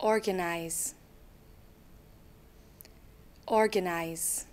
organize organize